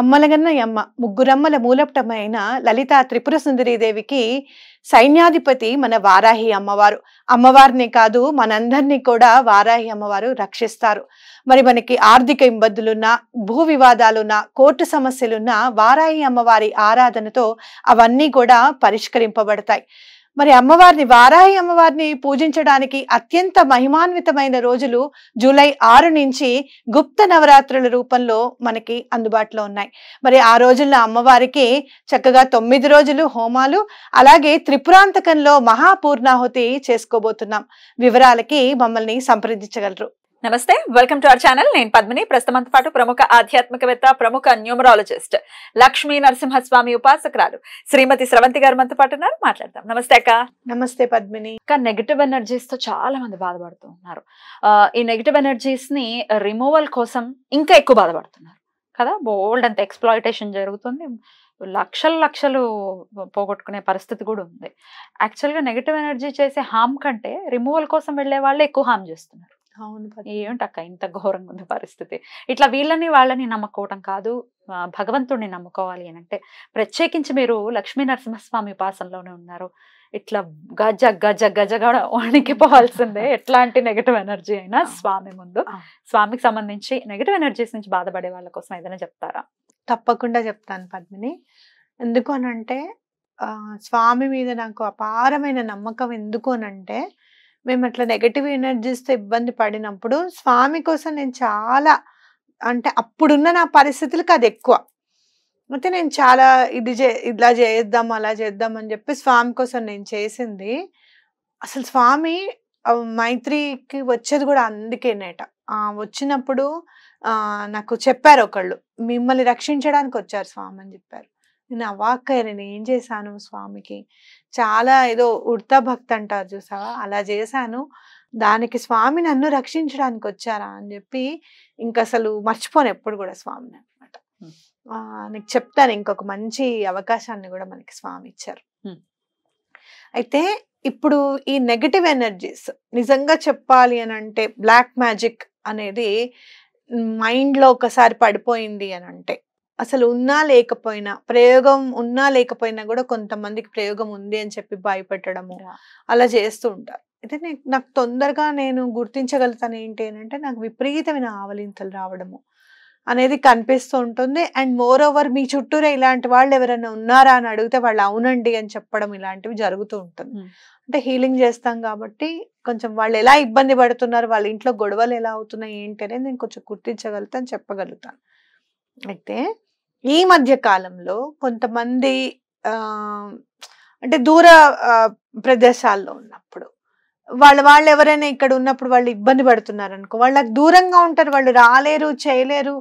అమ్మలగన్నయ్యమ్మ ముగ్గురమ్మల మూలపటమైన లలిత త్రిపుర సుందరీదేవికి సైన్యాధిపతి మన వారాహి అమ్మవారు అమ్మవారిని కాదు మనందరినీ కూడా వారాహి అమ్మవారు రక్షిస్తారు మరి మనకి ఆర్థిక ఇబ్బందులున్నా భూ వివాదాలున్నా కోర్టు సమస్యలున్నా వారాహి అమ్మవారి ఆరాధనతో అవన్నీ కూడా పరిష్కరింపబడతాయి మరి అమ్మవారిని వారాహి అమ్మవారిని పూజించడానికి అత్యంత మహిమాన్వితమైన రోజులు జూలై ఆరు నుంచి గుప్త నవరాత్రుల రూపంలో మనకి అందుబాటులో ఉన్నాయి మరి ఆ రోజుల్లో అమ్మవారికి చక్కగా తొమ్మిది రోజులు హోమాలు అలాగే త్రిపురాంతకంలో మహాపూర్ణాహుతి చేసుకోబోతున్నాం వివరాలకి మమ్మల్ని సంప్రదించగలరు నమస్తే వెల్కమ్ టు అవర్ ఛానల్ నేను పద్మిని ప్రస్తుతంతో పాటు ప్రముఖ ఆధ్యాత్మికవేత్త ప్రముఖ న్యూమరాలజిస్ట్ లక్ష్మీ నరసింహస్వామి ఉపాసకురాలు శ్రీమతి స్రవంతి గారు మనతో పాటు ఉన్నారు మాట్లాడతాం నమస్తే అక్క నమస్తే పద్మిని అక్క నెగిటివ్ ఎనర్జీస్ తో చాలా మంది బాధపడుతూ ఉన్నారు ఈ నెగిటివ్ ఎనర్జీస్ ని రిమూవల్ కోసం ఇంకా ఎక్కువ బాధపడుతున్నారు కదా బోల్డ్ అంత ఎక్స్ప్లాయిటేషన్ జరుగుతుంది లక్షలు లక్షలు పోగొట్టుకునే పరిస్థితి కూడా ఉంది యాక్చువల్గా నెగిటివ్ ఎనర్జీ చేసే హామ్ కంటే రిమూవల్ కోసం వెళ్ళే వాళ్ళే ఎక్కువ హామ్ చేస్తున్నారు ఏమిటక్క ఇంత ఘోరంగా ఉంది పరిస్థితి ఇట్లా వీళ్ళని వాళ్ళని నమ్ముకోవటం కాదు భగవంతుడిని నమ్ముకోవాలి అని అంటే ప్రత్యేకించి మీరు లక్ష్మీ నరసింహస్వామి ఉపాసనలోనే ఉన్నారు ఇట్లా గజ గజ గజగా వణికిపోవాల్సిందే ఎట్లాంటి నెగటివ్ ఎనర్జీ అయినా స్వామి ముందు స్వామికి సంబంధించి నెగటివ్ ఎనర్జీస్ నుంచి బాధపడే వాళ్ళ కోసం ఏదైనా చెప్తారా తప్పకుండా చెప్తాను పద్మిని ఎందుకు అనంటే స్వామి మీద నాకు అపారమైన నమ్మకం ఎందుకు అనంటే మేము అట్లా నెగటివ్ ఎనర్జీస్తో ఇబ్బంది పడినప్పుడు స్వామి కోసం నేను చాలా అంటే అప్పుడున్న నా పరిస్థితులకు అది ఎక్కువ అయితే నేను చాలా ఇది చే ఇలా చేద్దాం అలా చేద్దాం అని చెప్పి స్వామి కోసం నేను చేసింది అసలు స్వామి మైత్రికి వచ్చేది కూడా అందుకేనేట వచ్చినప్పుడు నాకు చెప్పారు ఒకళ్ళు మిమ్మల్ని రక్షించడానికి వచ్చారు స్వామి అని చెప్పారు నేను అవాక్కయ్య నేను ఏం చేశాను స్వామికి చాలా ఏదో ఉడత భక్తి అంటారు చూసావా అలా చేశాను దానికి స్వామి నన్ను రక్షించడానికి వచ్చారా అని చెప్పి ఇంకా అసలు మర్చిపోను ఎప్పుడు కూడా స్వామిని అనమాట నీకు చెప్తాను ఇంకొక మంచి అవకాశాన్ని కూడా మనకి స్వామి ఇచ్చారు అయితే ఇప్పుడు ఈ నెగటివ్ ఎనర్జీస్ నిజంగా చెప్పాలి అని అంటే బ్లాక్ మ్యాజిక్ అనేది మైండ్లో ఒకసారి పడిపోయింది అని అంటే అసలు ఉన్నా లేకపోయినా ప్రయోగం ఉన్నా లేకపోయినా కూడా కొంతమందికి ప్రయోగం ఉంది అని చెప్పి భయపెట్టడము అలా చేస్తూ ఉంటారు అయితే నాకు తొందరగా నేను గుర్తించగలుగుతాను ఏంటి అంటే నాకు విపరీతమైన ఆవలింతలు రావడము అనేది కనిపిస్తూ ఉంటుంది అండ్ మోర్ ఓవర్ మీ చుట్టూరే ఇలాంటి వాళ్ళు ఎవరైనా ఉన్నారా అని అడిగితే వాళ్ళు అవునండి అని చెప్పడం ఇలాంటివి జరుగుతూ ఉంటుంది అంటే హీలింగ్ చేస్తాం కాబట్టి కొంచెం వాళ్ళు ఎలా ఇబ్బంది పడుతున్నారు వాళ్ళ ఇంట్లో గొడవలు ఎలా అవుతున్నాయి ఏంటి అనేది నేను కొంచెం గుర్తించగలుగుతాను చెప్పగలుగుతాను అయితే ఈ మధ్య కాలంలో కొంతమంది అంటే దూర ప్రదేశాల్లో ఉన్నప్పుడు వాళ్ళ వాళ్ళు ఎవరైనా ఇక్కడ ఉన్నప్పుడు వాళ్ళు ఇబ్బంది పడుతున్నారు అనుకో వాళ్ళకి దూరంగా ఉంటారు వాళ్ళు రాలేరు చేయలేరు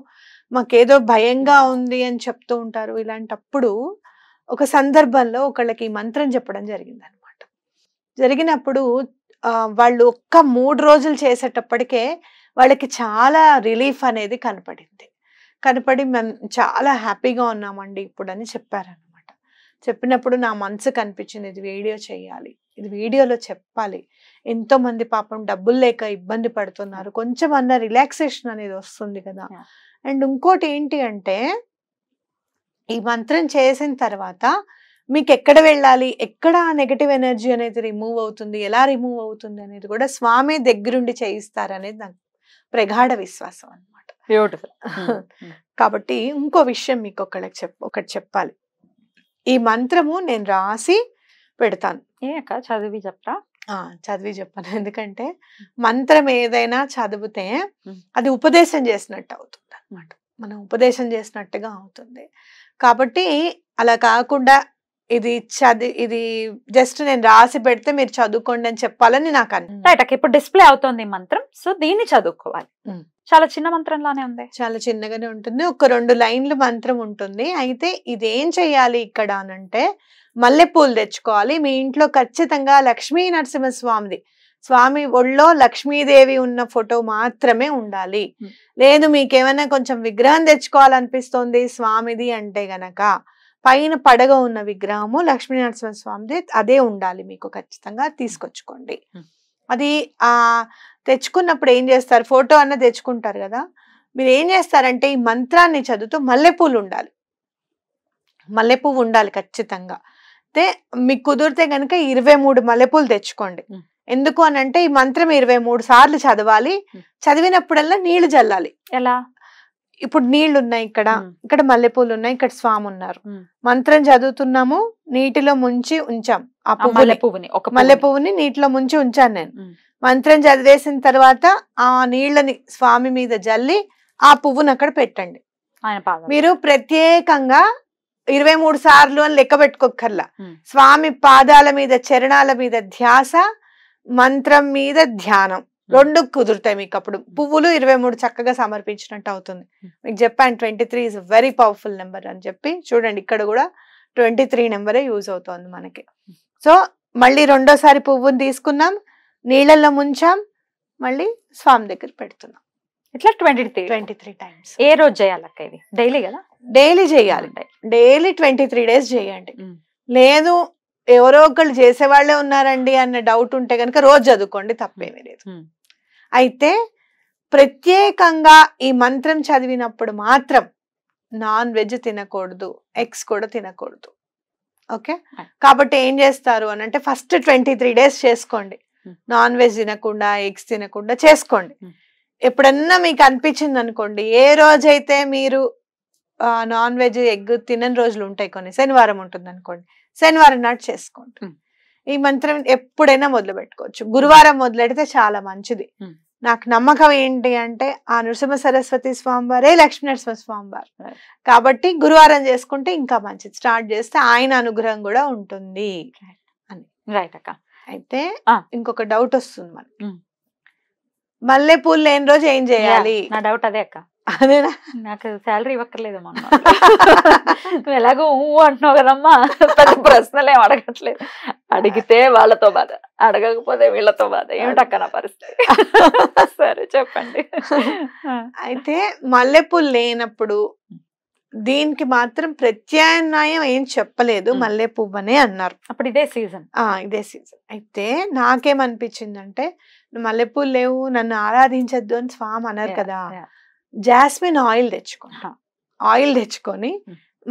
మాకేదో భయంగా ఉంది అని చెప్తూ ఉంటారు ఇలాంటప్పుడు ఒక సందర్భంలో ఒకళ్ళకి మంత్రం చెప్పడం జరిగింది అనమాట జరిగినప్పుడు వాళ్ళు ఒక్క మూడు రోజులు చేసేటప్పటికే వాళ్ళకి చాలా రిలీఫ్ అనేది కనపడింది కనపడి మేము చాలా హ్యాపీగా ఉన్నామండి ఇప్పుడు అని చెప్పారనమాట చెప్పినప్పుడు నా మనసు కనిపించింది ఇది వీడియో చేయాలి ఇది వీడియోలో చెప్పాలి ఎంతోమంది పాపం డబ్బులు లేక ఇబ్బంది పడుతున్నారు కొంచెం అన్న రిలాక్సేషన్ అనేది వస్తుంది కదా అండ్ ఇంకోటి ఏంటి అంటే ఈ మంత్రం చేసిన తర్వాత మీకు ఎక్కడ వెళ్ళాలి ఎక్కడ నెగటివ్ ఎనర్జీ అనేది రిమూవ్ అవుతుంది ఎలా రిమూవ్ అవుతుంది అనేది కూడా స్వామి దగ్గరుండి చేయిస్తారు అనేది నాకు ప్రగాఢ విశ్వాసం అనమాట బ్యూటిఫుల్ కాబట్టి ఇంకో విషయం మీకు ఒకళ్ళకి చెప్ప ఒకటి చెప్పాలి ఈ మంత్రము నేను రాసి పెడతాను ఏ అక్క చదివి చెప్పరా చదివి చెప్పాను ఎందుకంటే మంత్రం ఏదైనా చదివితే అది ఉపదేశం చేసినట్టు అవుతుంది అనమాట మనం ఉపదేశం చేసినట్టుగా అవుతుంది కాబట్టి అలా కాకుండా ఇది చదివి ఇది జస్ట్ నేను రాసి పెడితే మీరు చదువుకోండి అని చెప్పాలని నాకు అన్న ఇప్పుడు డిస్ప్లే అవుతుంది మంత్రం సో దీన్ని చదువుకోవాలి చాలా చిన్న మంత్రంలానే ఉంది చాలా చిన్నగానే ఉంటుంది ఒక రెండు లైన్లు మంత్రం ఉంటుంది అయితే ఇదేం చెయ్యాలి ఇక్కడ అనంటే మల్లెపూలు తెచ్చుకోవాలి మీ ఇంట్లో ఖచ్చితంగా లక్ష్మీ నరసింహస్వామిది స్వామి ఒళ్ళో లక్ష్మీదేవి ఉన్న ఫోటో మాత్రమే ఉండాలి లేదు మీకేమైనా కొంచెం విగ్రహం తెచ్చుకోవాలనిపిస్తోంది స్వామిది అంటే గనక పైన పడగ ఉన్న విగ్రహము లక్ష్మీ నరసింహ స్వామిది అదే ఉండాలి మీకు ఖచ్చితంగా తీసుకొచ్చుకోండి అది ఆ తెచ్చుకున్నప్పుడు ఏం చేస్తారు ఫోటో అన్న తెచ్చుకుంటారు కదా మీరు ఏం చేస్తారంటే ఈ మంత్రాన్ని చదువుతూ మల్లెపూలు ఉండాలి మల్లెపువ్వు ఉండాలి ఖచ్చితంగా అయితే మీకు కుదిరితే కనుక ఇరవై మూడు మల్లెపూలు తెచ్చుకోండి ఎందుకు అని అంటే ఈ మంత్రం ఇరవై మూడు సార్లు చదవాలి చదివినప్పుడల్లా నీళ్లు చల్లాలి ఎలా ఇప్పుడు నీళ్లు ఉన్నాయి ఇక్కడ ఇక్కడ మల్లెపూలు ఉన్నాయి ఇక్కడ స్వామి ఉన్నారు మంత్రం చదువుతున్నాము నీటిలో ముంచి ఉంచాం ఆ పువ్వుల పువ్వుని ఒక మల్లె పువ్వుని నీటిలో ముంచి ఉంచాను నేను మంత్రం చదివేసిన తర్వాత ఆ నీళ్ళని స్వామి మీద జల్లి ఆ పువ్వును అక్కడ పెట్టండి మీరు ప్రత్యేకంగా ఇరవై మూడు సార్లు అని లెక్క పెట్టుకోకర్లా స్వామి పాదాల మీద చరణాల మీద ధ్యాస మంత్రం మీద ధ్యానం రెండు కుదురుతాయి మీకు అప్పుడు పువ్వులు ఇరవై మూడు చక్కగా సమర్పించినట్టు అవుతుంది మీకు చెప్పాను twenty three is very powerful number అని చెప్పి చూడండి ఇక్కడ కూడా ట్వంటీ త్రీ నెంబరే యూజ్ అవుతోంది మనకి సో మళ్ళీ రెండోసారి పువ్వుని తీసుకున్నాం నీళ్ళల్లో ముంచాం మళ్ళీ స్వామి దగ్గర పెడుతున్నాం ఇట్లా twenty three twenty three times ఏ రోజు చేయాలి డైలీ కదా డైలీ చేయాలి డైలీ ట్వంటీ త్రీ డేస్ చేయండి లేదు ఎవరో ఒకళ్ళు చేసేవాళ్లే ఉన్నారండి అన్న డౌట్ ఉంటే కనుక రోజు చదువుకోండి తప్పేమీ లేదు అయితే ప్రత్యేకంగా ఈ మంత్రం చదివినప్పుడు మాత్రం నాన్ వెజ్ తినకూడదు hmm. ఎగ్స్ కూడా తినకూడదు ఓకే కాబట్టి ఏం చేస్తారు అని అంటే ఫస్ట్ ట్వంటీ త్రీ డేస్ చేసుకోండి hmm. నాన్ వెజ్ తినకుండా ఎగ్స్ తినకుండా చేసుకోండి hmm. ఎప్పుడన్నా మీకు అనిపించింది అనుకోండి ఏ రోజైతే మీరు నాన్ వెజ్ ఎగ్ తినని రోజులు ఉంటాయి కొన్ని శనివారం ఉంటుంది అనుకోండి శనివారం నాడు చేసుకోండి ఈ మంత్రం ఎప్పుడైనా మొదలు పెట్టుకోవచ్చు గురువారం మొదలెడితే చాలా మంచిది నాకు నమ్మకం ఏంటి అంటే ఆ నృసింహ సరస్వతి స్వామివారే లక్ష్మీనరసింహ స్వామివారు కాబట్టి గురువారం చేసుకుంటే ఇంకా మంచిది స్టార్ట్ చేస్తే ఆయన అనుగ్రహం కూడా ఉంటుంది అని రైట్ అక్క అయితే ఇంకొక డౌట్ వస్తుంది మనకి మల్లెపూలు లేని రోజు ఏం చేయాలి నా డౌట్ అదే అక్క అదేనా నాకు శాలరీ ఇవ్వక్కర్లేదు అమ్మా నువ్వు ఎలాగో ఊ అంటున్నావు కదమ్మా పెద్ద ప్రశ్నలు అడగట్లేదు అడిగితే వాళ్ళతో బాధ అడగకపోతే వీళ్ళతో బాధ ఏమిటక్క నా పరిస్థితి సరే చెప్పండి అయితే మల్లెపూలు లేనప్పుడు దీనికి మాత్రం ప్రత్యామ్నాయం ఏం చెప్పలేదు మల్లె అనే అన్నారు అప్పుడు ఇదే సీజన్ ఆ ఇదే సీజన్ అయితే నాకేమనిపించిందంటే మల్లెపూలు లేవు నన్ను ఆరాధించద్దు అని స్వామి అన్నారు కదా జాస్మిన్ ఆయిల్ తెచ్చుకో ఆయిల్ తెచ్చుకొని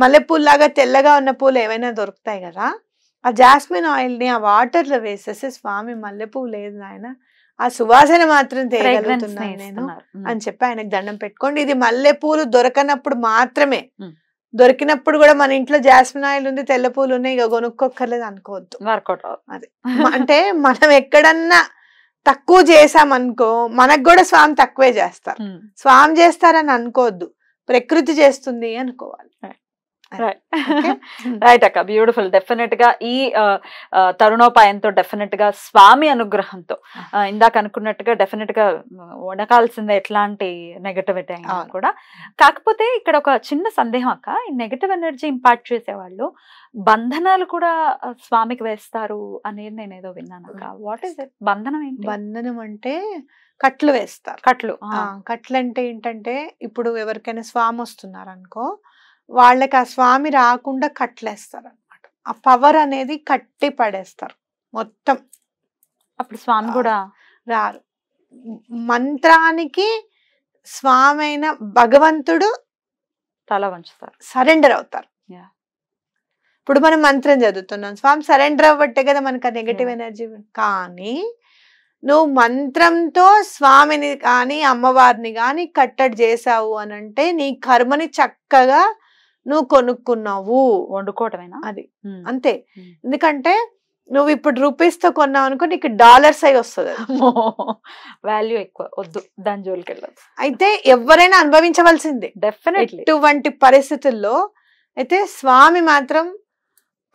మల్లెపూలు లాగా తెల్లగా ఉన్న పూలు ఏవైనా దొరుకుతాయి కదా ఆ జాస్మిన్ ఆయిల్ని ఆ వాటర్లో వేసేసి స్వామి మల్లెపూలు లేదు ఆయన ఆ సువాసన మాత్రం తేయగలుగుతున్నాను నేను అని చెప్పి ఆయనకు దండం పెట్టుకోండి ఇది మల్లెపూలు దొరకనప్పుడు మాత్రమే దొరికినప్పుడు కూడా మన ఇంట్లో జాస్మిన్ ఆయిల్ ఉంది తెల్ల పూలు ఉన్నాయి ఇక కొనుక్కోక్కర్లేదు అనుకోవద్దు అది అంటే మనం ఎక్కడన్నా తక్కువ చేసామనుకో మనకు కూడా స్వామి తక్కువే చేస్తారు స్వామి చేస్తారని అనుకోవద్దు ప్రకృతి చేస్తుంది అనుకోవాలి రైట్ అక్క బ్యూటిఫుల్ డెఫినెట్ గా ఈ తరుణోపాయంతో డెఫినెట్ గా స్వామి అనుగ్రహంతో ఇందాక అనుకున్నట్టుగా డెఫినెట్ గా వడకాల్సింది ఎట్లాంటి నెగటివిటీ అయినా కూడా కాకపోతే ఇక్కడ ఒక చిన్న సందేహం అక్క నెగటివ్ ఎనర్జీ ఇంపాక్ట్ చేసేవాళ్ళు బంధనాలు కూడా స్వామికి వేస్తారు అనేది నేను ఏదో విన్నాను అక్క వాట్ ఈస్ ఇట్ బంధనం ఏంటి బంధనం అంటే కట్లు వేస్తారు కట్లు కట్లు అంటే ఏంటంటే ఇప్పుడు ఎవరికైనా స్వామి వస్తున్నారనుకో వాళ్ళకి ఆ స్వామి రాకుండా కట్లేస్తారు అనమాట ఆ పవర్ అనేది కట్టి పడేస్తారు మొత్తం అప్పుడు స్వామి కూడా రారు మంత్రానికి స్వామి అయిన భగవంతుడు తల వంచుతారు సరెండర్ అవుతారు ఇప్పుడు మనం మంత్రం చదువుతున్నాం స్వామి సరెండర్ అవ్వట్టే కదా మనకు నెగటివ్ ఎనర్జీ కానీ నువ్వు మంత్రంతో స్వామిని కానీ అమ్మవారిని కానీ కట్టడి చేసావు అని అంటే నీ కర్మని చక్కగా నువ్వు కొనుక్కున్నావు వండుకోవటమేనా అది అంతే ఎందుకంటే నువ్వు ఇప్పుడు రూపీస్ తో కొన్నావు అనుకో నీకు డాలర్స్ అయి వస్తుంది వాల్యూ ఎక్కువ వద్దు దాని జోలికి వెళ్ళదు అయితే ఎవరైనా అనుభవించవలసిందే డెఫినెట్లీ ఇటువంటి పరిస్థితుల్లో అయితే స్వామి మాత్రం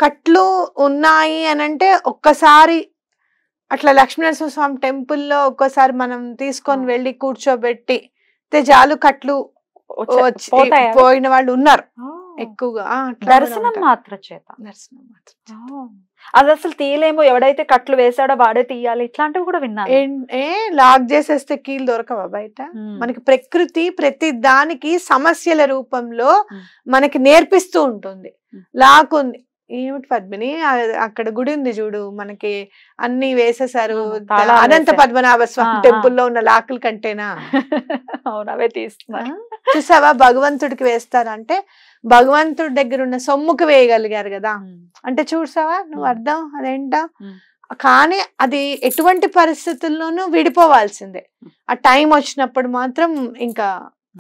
కట్లు ఉన్నాయి అని అంటే ఒక్కసారి అట్లా లక్ష్మీనరసింహ స్వామి టెంపుల్లో ఒక్కసారి మనం తీసుకొని వెళ్ళి కూర్చోబెట్టి అయితే జాలు కట్లు పోయిన వాళ్ళు ఉన్నారు ఎక్కువగా దర్శనం మాత్ర చేత దర్శనం మాత్ర అది అసలు తీయలేము ఎవడైతే కట్లు వేసాడో వాడే తీయాలి ఇట్లాంటివి కూడా విన్నా ఏ లాక్ చేసేస్తే కీలు దొరకవా బయట మనకి ప్రకృతి ప్రతి దానికి సమస్యల రూపంలో మనకి నేర్పిస్తూ ఉంటుంది లాక్ ఉంది ఏమిటి పద్మిని అక్కడ గుడి ఉంది చూడు మనకి అన్ని వేసేసారు అనంత పద్మనాభ స్వామి టెంపుల్లో ఉన్న లాకుల కంటేనా అవునవే తీస్తున్నా చూసావా భగవంతుడికి వేస్తారంటే భగవంతుడి దగ్గర ఉన్న సొమ్ముకు వేయగలిగారు కదా అంటే చూసావా నువ్వు అర్థం అదేంటా కానీ అది ఎటువంటి పరిస్థితుల్లోనూ విడిపోవాల్సిందే ఆ టైం వచ్చినప్పుడు మాత్రం ఇంకా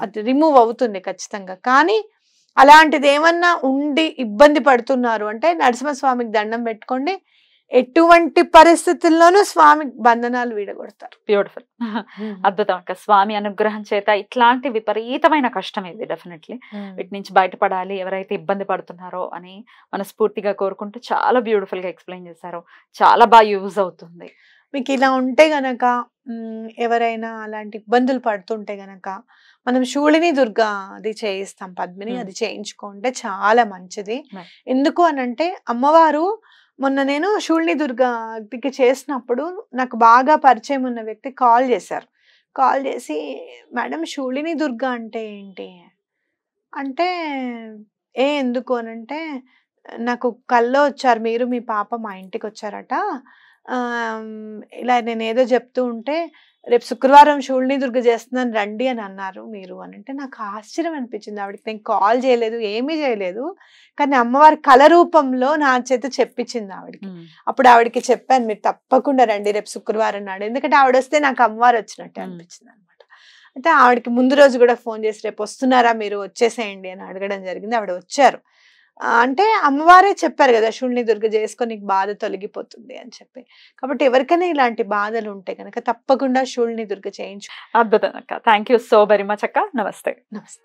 అది రిమూవ్ అవుతుంది ఖచ్చితంగా కానీ అలాంటిది ఏమన్నా ఉండి ఇబ్బంది పడుతున్నారు అంటే నరసింహస్వామికి దండం పెట్టుకోండి ఎటువంటి పరిస్థితుల్లోనూ స్వామి బంధనాలు వీడగొడతారు బ్యూటిఫుల్ అద్భుతం అక్క స్వామి అనుగ్రహం చేత ఇట్లాంటి విపరీతమైన కష్టం ఇది డెఫినెట్లీ వీటి నుంచి బయటపడాలి ఎవరైతే ఇబ్బంది పడుతున్నారో అని మనస్ఫూర్తిగా కోరుకుంటూ చాలా బ్యూటిఫుల్ గా ఎక్స్ప్లెయిన్ చేశారు చాలా బాగా యూజ్ అవుతుంది మీకు ఇలా ఉంటే గనక ఎవరైనా అలాంటి ఇబ్బందులు పడుతుంటే గనక మనం శూళిని దుర్గా అది చేయిస్తాం పద్మిని అది చేయించుకుంటే చాలా మంచిది ఎందుకు అనంటే అమ్మవారు మొన్న నేను షూల్ని దుర్గాకి చేసినప్పుడు నాకు బాగా పరిచయం ఉన్న వ్యక్తి కాల్ చేశారు కాల్ చేసి మేడం షూళిని దుర్గా అంటే ఏంటి అంటే ఏ ఎందుకు అంటే నాకు కల్లో వచ్చారు మీరు మీ పాప మా ఇంటికి వచ్చారట ఇలా నేను ఏదో చెప్తూ ఉంటే రేపు శుక్రవారం షూల్ని దుర్గ చేస్తున్నాను రండి అని అన్నారు మీరు అని అంటే నాకు ఆశ్చర్యం అనిపించింది ఆవిడకి నేను కాల్ చేయలేదు ఏమీ చేయలేదు కానీ అమ్మవారి కళ రూపంలో నా చేత చెప్పించింది ఆవిడకి అప్పుడు ఆవిడకి చెప్పాను మీరు తప్పకుండా రండి రేపు శుక్రవారం నాడు ఎందుకంటే ఆవిడ వస్తే నాకు అమ్మవారు వచ్చినట్టే అనిపించింది అనమాట అయితే ఆవిడకి ముందు రోజు కూడా ఫోన్ చేసి రేపు వస్తున్నారా మీరు వచ్చేసేయండి అని అడగడం జరిగింది ఆవిడ వచ్చారు అంటే అమ్మవారే చెప్పారు కదా శుణ్ణి దుర్గ చేసుకొని నీకు బాధ తొలగిపోతుంది అని చెప్పి కాబట్టి ఎవరికైనా ఇలాంటి బాధలు ఉంటే కనుక తప్పకుండా శుణ్ణి దుర్గ చేయించు అద్భుతం అక్క thank you so very much అక్క నమస్తే నమస్తే